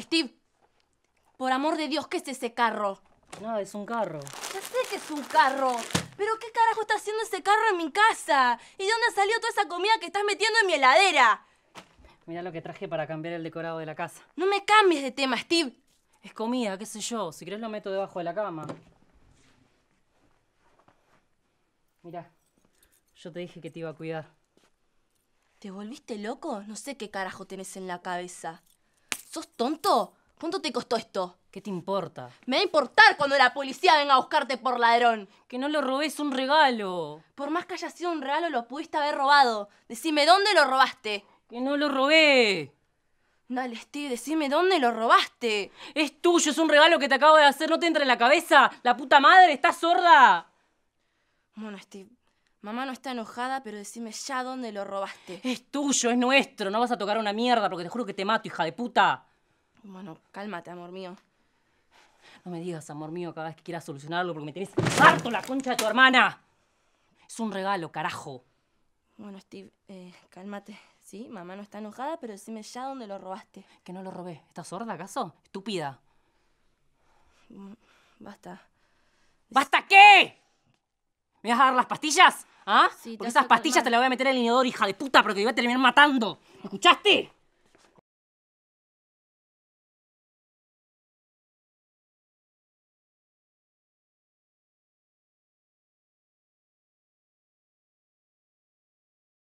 Steve, por amor de Dios, ¿qué es ese carro? No, es un carro. Ya sé que es un carro. Pero ¿qué carajo está haciendo ese carro en mi casa? ¿Y dónde ha salido toda esa comida que estás metiendo en mi heladera? Mira lo que traje para cambiar el decorado de la casa. No me cambies de tema, Steve. Es comida, qué sé yo. Si querés lo meto debajo de la cama. Mira, yo te dije que te iba a cuidar. ¿Te volviste loco? No sé qué carajo tenés en la cabeza. ¿Sos tonto? ¿Cuánto te costó esto? ¿Qué te importa? Me va a importar cuando la policía venga a buscarte por ladrón. Que no lo robé, es un regalo. Por más que haya sido un regalo, lo pudiste haber robado. Decime dónde lo robaste. Que no lo robé. Dale, Steve, decime dónde lo robaste. Es tuyo, es un regalo que te acabo de hacer, no te entra en la cabeza. La puta madre, está sorda. Bueno, Steve, Mamá no está enojada, pero decime ya dónde lo robaste. Es tuyo, es nuestro. No vas a tocar una mierda porque te juro que te mato, hija de puta. Bueno, cálmate, amor mío. No me digas, amor mío, cada vez que quieras solucionarlo porque me tenés harto la concha de tu hermana. Es un regalo, carajo. Bueno, Steve, eh, cálmate. Sí, mamá no está enojada, pero decime ya dónde lo robaste. Que no lo robé. ¿Estás sorda, acaso? Estúpida. Mm, basta. ¿Basta qué? ¿Me vas a dar las pastillas? ¿Ah? Sí, esas pastillas te las voy a meter el inodoro, hija de puta, porque te voy a terminar matando. ¿Escuchaste?